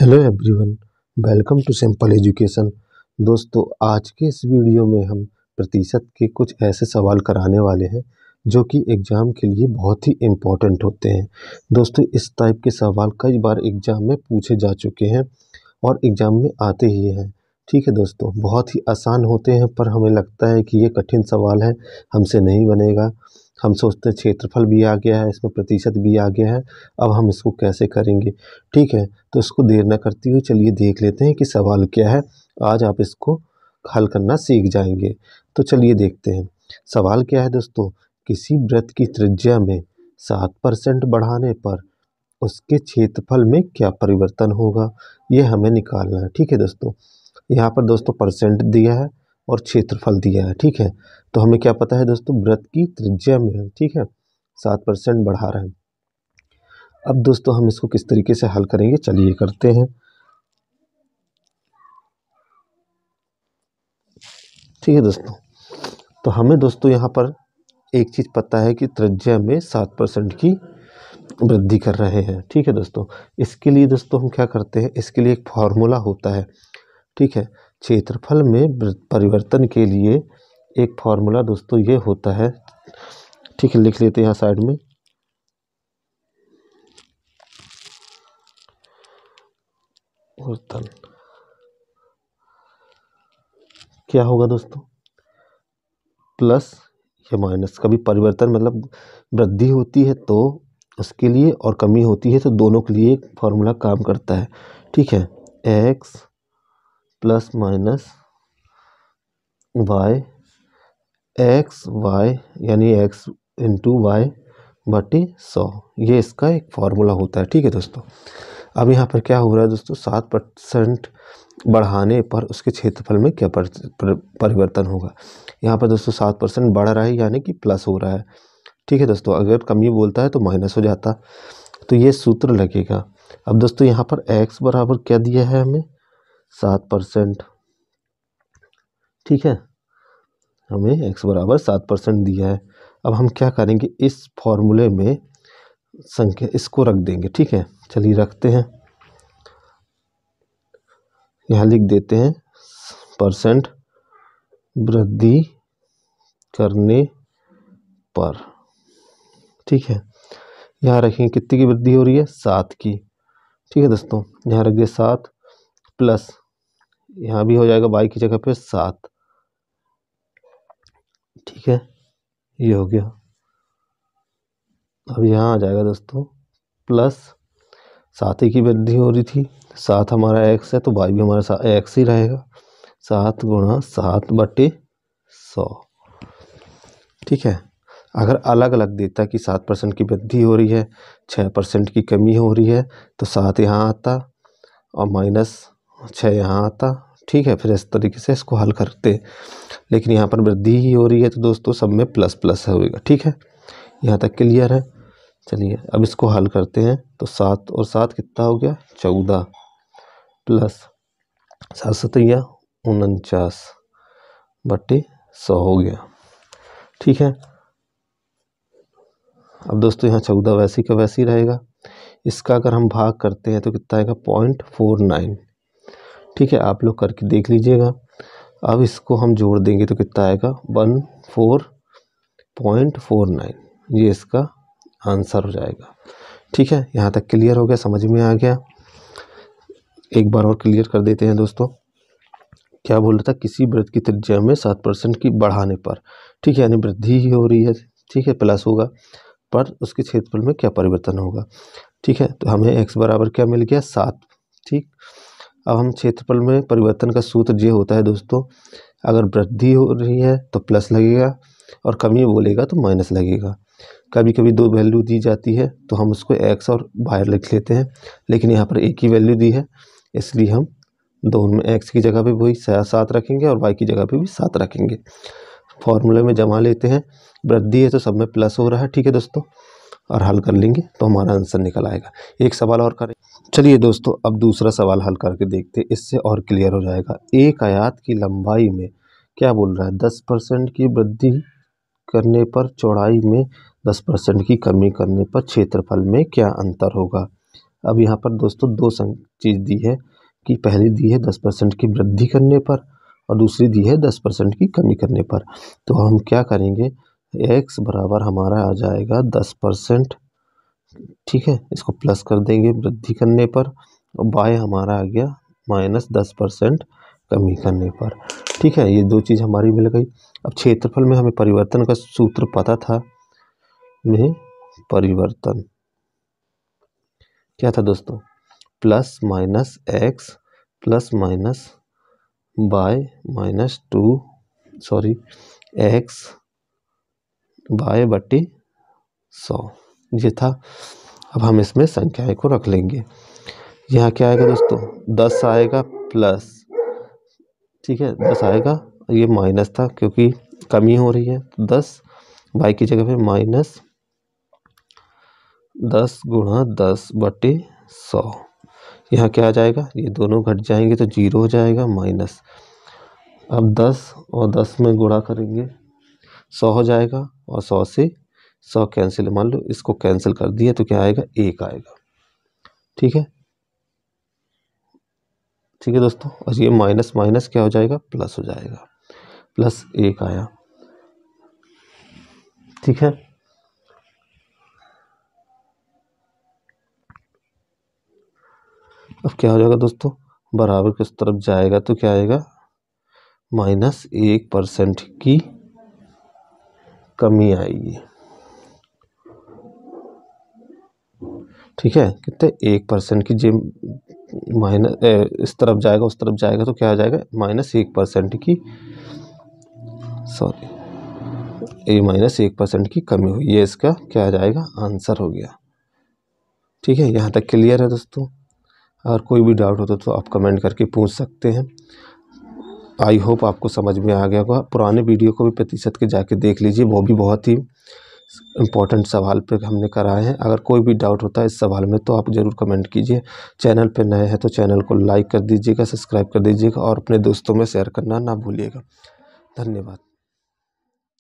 hello everyone welcome to simple education दोस्तों आज के इस वीडियो में हम प्रतिशत के कुछ ऐसे सवाल कराने वाले हैं जो कि एग्ज़ाम के लिए बहुत ही इम्पोर्टेंट होते हैं दोस्तों इस टाइप के सवाल कई बार एग्ज़ाम में पूछे जा चुके हैं और एग्ज़ाम में आते ही हैं ठीक है दोस्तों बहुत ही आसान होते हैं पर हमें लगता है कि ये कठिन सवाल है हमसे नहीं बनेगा हम सोचते हैं क्षेत्रफल भी आ गया है इसमें प्रतिशत भी आ गया है अब हम इसको कैसे करेंगे ठीक है तो इसको देर ना करती हुई चलिए देख लेते हैं कि सवाल क्या है आज आप इसको हल करना सीख जाएंगे तो चलिए देखते हैं सवाल क्या है दोस्तों किसी व्रत की त्रिज्या में सात परसेंट बढ़ाने पर उसके क्षेत्रफल में क्या परिवर्तन होगा ये हमें निकालना है ठीक है दोस्तों यहाँ पर दोस्तों परसेंट दिया है और क्षेत्रफल दिया है ठीक है तो हमें क्या पता है दोस्तों व्रत की त्रिज्या में है ठीक है सात परसेंट बढ़ा रहे हैं अब दोस्तों हम इसको किस तरीके से हल करेंगे चलिए करते हैं ठीक है दोस्तों तो हमें दोस्तों यहाँ पर एक चीज़ पता है कि त्रिज्या में सात परसेंट की वृद्धि कर रहे हैं ठीक है दोस्तों इसके लिए दोस्तों हम क्या करते हैं इसके लिए एक फार्मूला होता है ठीक है क्षेत्रफल में परिवर्तन के लिए एक फॉर्मूला दोस्तों ये होता है ठीक है लिख लेते हैं यहाँ साइड में क्या होगा दोस्तों प्लस या माइनस कभी परिवर्तन मतलब वृद्धि होती है तो उसके लिए और कमी होती है तो दोनों के लिए एक फार्मूला काम करता है ठीक है X plus minus Y X Y यानी एक्स इंटू वाई बटी सौ ये इसका एक फार्मूला होता है ठीक है दोस्तों अब यहाँ पर क्या हो रहा है दोस्तों सात परसेंट बढ़ाने पर उसके क्षेत्रफल में क्या परिवर्तन होगा यहाँ पर दोस्तों सात परसेंट बढ़ रहा है यानी कि प्लस हो रहा है ठीक है दोस्तों अगर कमी बोलता है तो माइनस हो जाता तो ये सूत्र लगेगा अब दोस्तों यहाँ पर एक्स बराबर क्या दिया है हमें सात परसेंट ठीक है हमें एक्स बराबर सात परसेंट दिया है अब हम क्या करेंगे इस फॉर्मूले में संख्या इसको रख देंगे ठीक है चलिए रखते हैं यहाँ लिख देते हैं परसेंट वृद्धि करने पर ठीक है यहाँ रखें कितने की वृद्धि हो रही है सात की ठीक है दोस्तों यहाँ रख दिया सात प्लस यहाँ भी हो जाएगा बाई की जगह पे सात ठीक है ये हो गया अब यहाँ आ जाएगा दोस्तों प्लस सात की वृद्धि हो रही थी सात हमारा एक्स है तो बाई भी हमारा एक्स ही रहेगा सात गुणा सात बटे सौ ठीक है अगर अलग अलग देता कि सात परसेंट की वृद्धि हो रही है छः परसेंट की कमी हो रही है तो सात यहाँ आता और माइनस अच्छा यहाँ आता ठीक है फिर इस तरीके से इसको हल करते लेकिन यहाँ पर वृद्धि ही हो रही है तो दोस्तों सब में प्लस प्लस होगा ठीक है यहाँ तक क्लियर है चलिए अब इसको हल करते हैं तो सात और सात कितना हो गया चौदह प्लस सात सतैया उनचास बटे सौ हो गया ठीक है अब दोस्तों यहाँ चौदह वैसी का वैसी रहेगा इसका अगर हम भाग करते हैं तो कितना आएगा पॉइंट फोर नाइन ठीक है आप लोग करके देख लीजिएगा अब इसको हम जोड़ देंगे तो कितना आएगा one four point four nine ये इसका आंसर हो जाएगा ठीक है यहाँ तक क्लियर हो गया समझ में आ गया एक बार और क्लियर कर देते हैं दोस्तों क्या बोल रहा था किसी वृद्ध की त्रिज्या में सात परसेंट की बढ़ाने पर ठीक है यानी वृद्धि ही हो रही है ठीक है प्लस होगा पर उसके क्षेत्रफल में क्या परिवर्तन होगा ठीक है तो हमें एक्स बराबर क्या मिल गया सात ठीक अब हम क्षेत्रफल में परिवर्तन का सूत्र ये होता है दोस्तों अगर वृद्धि हो रही है तो प्लस लगेगा और कमी बोलेगा तो माइनस लगेगा कभी कभी दो वैल्यू दी जाती है तो हम उसको एक्स और बाहर लिख लेते हैं लेकिन यहाँ पर एक ही वैल्यू दी है इसलिए हम दोनों में एक्स की जगह पे वही सात रखेंगे और वाई की जगह पे भी सात रखेंगे फॉर्मूले में जमा लेते हैं वृद्धि है तो सब में प्लस हो रहा है ठीक है दोस्तों और हल कर लेंगे तो हमारा आंसर निकल आएगा एक सवाल और करें चलिए दोस्तों अब दूसरा सवाल हल करके देखते हैं इससे और क्लियर हो जाएगा एक आयात की लंबाई में क्या बोल रहा है दस परसेंट की वृद्धि करने पर चौड़ाई में दस परसेंट की कमी करने पर क्षेत्रफल में क्या अंतर होगा अब यहाँ पर दोस्तों दो चीज़ दी है कि पहली दी है दस परसेंट की वृद्धि करने पर और दूसरी दी है दस परसेंट की कमी करने पर तो हम क्या करेंगे एक्स बराबर हमारा आ जाएगा दस परसेंट ठीक है इसको प्लस कर देंगे वृद्धि करने पर और बाय हमारा आ गया माइनस दस परसेंट कमी करने पर ठीक है ये दो चीज़ हमारी मिल गई अब क्षेत्रफल में हमें परिवर्तन का सूत्र पता था में परिवर्तन क्या था दोस्तों plus minus X plus minus by minus two sorry X by बट्टी सौ ये था अब हम इसमें संख्याएं को रख लेंगे यहाँ क्या आएगा दोस्तों दस आएगा प्लस ठीक है दस आएगा ये माइनस था क्योंकि कमी हो रही है तो दस बाई की जगह पे माइनस दस गुणा दस बटे सौ यहाँ क्या आ जाएगा ये दोनों घट जाएंगे तो जीरो हो जाएगा माइनस अब दस और दस में गुणा करेंगे सौ हो जाएगा और सौ से सौ कैंसिल मान लो इसको कैंसिल कर दिया तो क्या आएगा एक आएगा ठीक है ठीक है दोस्तों और ये माइनस माइनस क्या हो जाएगा प्लस हो जाएगा प्लस एक आया ठीक है अब क्या हो जाएगा दोस्तों बराबर किस उस तरफ जाएगा तो क्या आएगा माइनस एक परसेंट की कमी आएगी ठीक है कितने एक परसेंट की जे माइनस इस तरफ जाएगा उस तरफ जाएगा तो क्या आ जाएगा माइनस एक परसेंट की सॉरी ए माइनस एक परसेंट की कमी हुई ये इसका क्या आ जाएगा आंसर हो गया ठीक है यहाँ तक क्लियर है दोस्तों अगर कोई भी डाउट होता तो आप कमेंट करके पूछ सकते हैं आई होप आपको समझ में आ गया होगा पुराने वीडियो को भी प्रतिशत के जाके देख लीजिए वो भी बहुत ही इम्पॉर्टेंट सवाल पे हमने कराए हैं अगर कोई भी डाउट होता है इस सवाल में तो आप ज़रूर कमेंट कीजिए चैनल पे नए हैं तो चैनल को लाइक कर दीजिएगा सब्सक्राइब कर दीजिएगा और अपने दोस्तों में शेयर करना ना भूलिएगा धन्यवाद